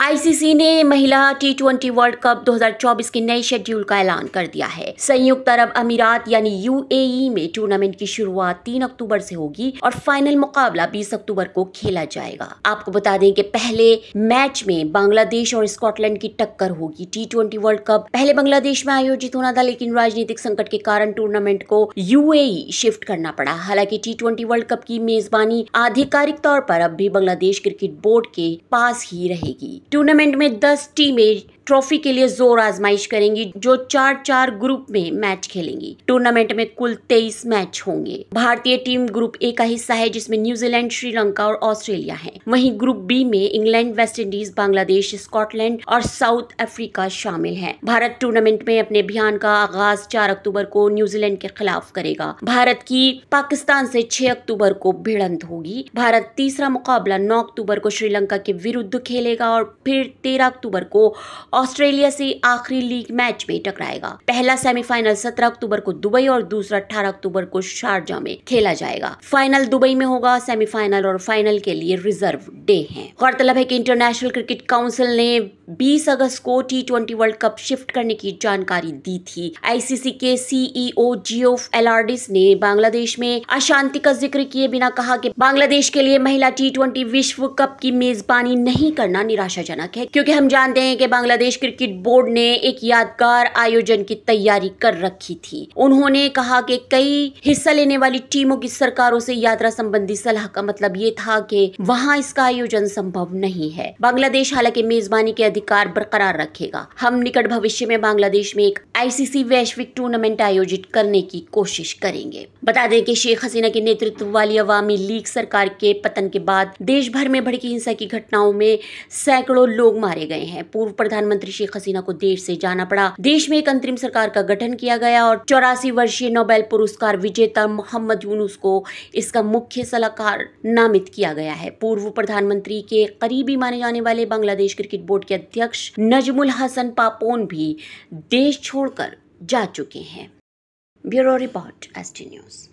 ICC ने महिला T twenty world cup 2024 के नए शेड्यूल का ऐलान कर दिया है संयुक्त अरब अमीरात यानी यूएई e में टूर्नामेंट की शुरुआत 3 अक्टूबर से होगी और फाइनल मुकाबला 20 अक्टूबर को खेला जाएगा आपको बता दें कि पहले मैच में बांग्लादेश और स्कॉटलैंड की टक्कर होगी टी ट्वेंटी वर्ल्ड कप पहले बांग्लादेश में आयोजित होना था लेकिन राजनीतिक संकट के कारण टूर्नामेंट को यूएई शिफ्ट e करना पड़ा हालांकि टी ट्वेंटी वर्ल्ड कप की मेजबानी आधिकारिक तौर पर अब भी बांग्लादेश क्रिकेट बोर्ड के पास ही रहेगी टूर्नामेंट में दस टीमें ट्रॉफी के लिए जोर आजमाइश करेंगी जो चार चार ग्रुप में मैच खेलेंगी टूर्नामेंट में कुल तेईस मैच होंगे भारतीय टीम ग्रुप ए का हिस्सा है जिसमें न्यूजीलैंड श्रीलंका और ऑस्ट्रेलिया है वहीं ग्रुप बी में England West Indies Bangladesh Scotland और साउथ अफ्रीका शामिल है भारत टूर्नामेंट में अपने अभियान का आगाज चार अक्टूबर को न्यूजीलैंड के खिलाफ करेगा भारत की पाकिस्तान से छह अक्टूबर को भिड़ंत होगी भारत तीसरा मुकाबला नौ अक्टूबर को श्रीलंका के विरुद्ध खेलेगा और फिर तेरह अक्टूबर को ऑस्ट्रेलिया से आखिरी लीग मैच में टकराएगा पहला सेमीफाइनल सत्रह अक्टूबर को दुबई और दूसरा अठारह अक्टूबर को शारजा में खेला जाएगा फाइनल दुबई में होगा सेमीफाइनल और फाइनल के लिए रिजर्व डे है गौरतलब है की इंटरनेशनल क्रिकेट काउंसिल ने बीस अगस्त को T twenty world cup shift करने की जानकारी दी थी आईसीसी के सीईओ जियोफ एलार्डिस ने बांग्लादेश में अशांति का जिक्र किए बिना कहा कि बांग्लादेश के लिए महिला टी ट्वेंटी विश्व कप की मेजबानी नहीं करना निराशाजनक है क्योंकि हम जानते हैं कि बांग्लादेश प्रदेश क्रिकेट बोर्ड ने एक यादगार आयोजन की तैयारी कर रखी थी उन्होंने कहा कि कई हिस्सा लेने वाली टीमों की सरकारों से यात्रा संबंधी सलाह का मतलब ये था कि वहाँ इसका आयोजन संभव नहीं है बांग्लादेश हालांकि मेजबानी के अधिकार बरकरार रखेगा हम निकट भविष्य में बांग्लादेश में एक आईसीसी वैश्विक टूर्नामेंट आयोजित करने की कोशिश करेंगे बता दें कि शेख हसीना के नेतृत्व वाली अवामी लीग सरकार के पतन के बाद देश भर में भड़की हिंसा की घटनाओं में सैकड़ों लोग मारे गए हैं पूर्व प्रधानमंत्री शेख हसीना को देश से जाना पड़ा देश में एक अंतरिम सरकार का गठन किया गया और चौरासी वर्षीय नोबेल पुरस्कार विजेता मोहम्मद यूनुस को इसका मुख्य सलाहकार नामित किया गया है पूर्व प्रधानमंत्री के करीबी माने जाने वाले बांग्लादेश क्रिकेट बोर्ड के अध्यक्ष नजमुल हसन पापोन भी देश छोड़ छोड़कर जा चुके हैं bureau report S T news